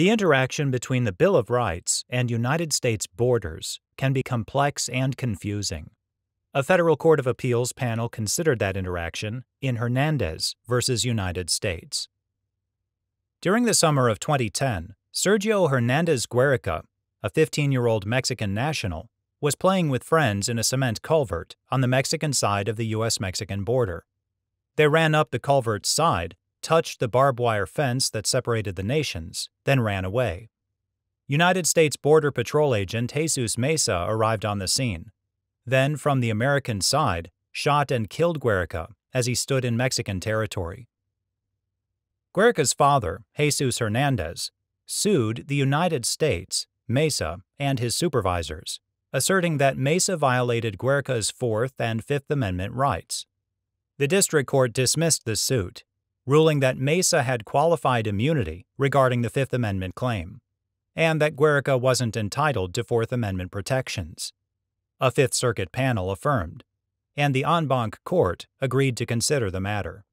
The interaction between the Bill of Rights and United States borders can be complex and confusing. A federal court of appeals panel considered that interaction in Hernandez v. United States. During the summer of 2010, Sergio Hernandez Guerrica, a 15 year old Mexican national, was playing with friends in a cement culvert on the Mexican side of the U.S. Mexican border. They ran up the culvert's side touched the barbed wire fence that separated the nations, then ran away. United States Border Patrol agent Jesus Mesa arrived on the scene, then, from the American side, shot and killed Guerica as he stood in Mexican territory. Guerica's father, Jesus Hernandez, sued the United States, Mesa, and his supervisors, asserting that Mesa violated Guerica's Fourth and Fifth Amendment rights. The district court dismissed the suit ruling that Mesa had qualified immunity regarding the Fifth Amendment claim, and that Guerica wasn't entitled to Fourth Amendment protections. A Fifth Circuit panel affirmed, and the en banc court agreed to consider the matter.